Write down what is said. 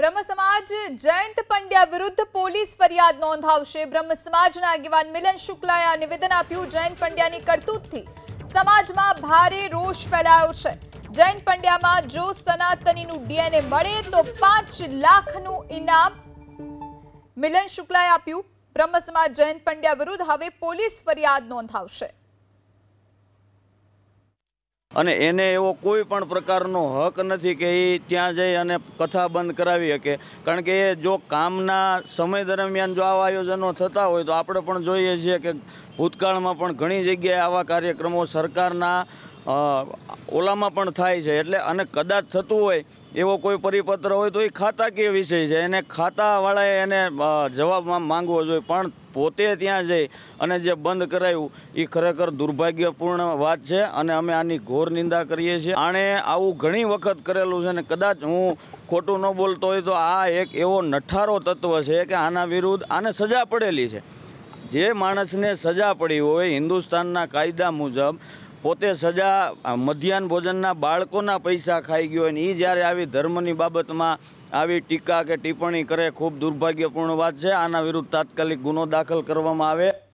બ્રહ્મ સમાજ જયંત પંડ્યા વિરુદ્ધ પોલીસ ફરિયાદ નોંધાવશે બ્રહ્મ સમાજના આગેવાન મિલન શુક્લાએ આ નિવેદન આપ્યું જયંત પંડ્યાની કરતૂતથી સમાજમાં ભારે રોષ ફેલાયો છે જયંત પંડ્યામાં જો સનાતનીનું ડીએનએ મળે તો પાંચ લાખનું ઇનામ મિલન શુક્લાએ આપ્યું બ્રહ્મ સમાજ જયંત પંડ્યા વિરુદ્ધ હવે પોલીસ ફરિયાદ નોંધાવશે અને એને એવો કોઈ પણ પ્રકારનો હક નથી કે એ ત્યાં જઈ અને કથા બંધ કરાવી શકે કારણ કે એ જો કામના સમય દરમિયાન જો આવા આયોજનો થતા હોય તો આપણે પણ જોઈએ છીએ કે ભૂતકાળમાં પણ ઘણી જગ્યાએ આવા કાર્યક્રમો સરકારના ઓલામાં પણ થાય છે એટલે અને કદાચ થતું હોય એવો કોઈ પરિપત્ર હોય તો એ ખાતાકીય વિષય છે એને ખાતાવાળાએ એને જવાબમાં માંગવો જોઈએ પણ પોતે ત્યાં જઈ અને જે બંધ કરાયું એ ખરેખર દુર્ભાગ્યપૂર્ણ વાત છે અને અમે આની ઘોર નિંદા કરીએ છીએ આણે આવું ઘણી વખત કરેલું છે અને કદાચ હું ખોટું ન બોલતો હોય તો આ એક એવો નઠારો તત્વ છે કે આના વિરુદ્ધ આને સજા પડેલી છે જે માણસને સજા પડી હોય હિન્દુસ્તાનના કાયદા મુજબ પોતે સજા મધ્યાહન ભોજનના બાળકોના પૈસા ખાઈ ગયો હોય ને એ જ્યારે આવી ધર્મની બાબતમાં આવી ટીકા કે ટિપ્પણી કરે ખૂબ દુર્ભાગ્યપૂર્ણ વાત છે આના વિરુદ્ધ તાત્કાલિક ગુનો દાખલ કરવામાં આવે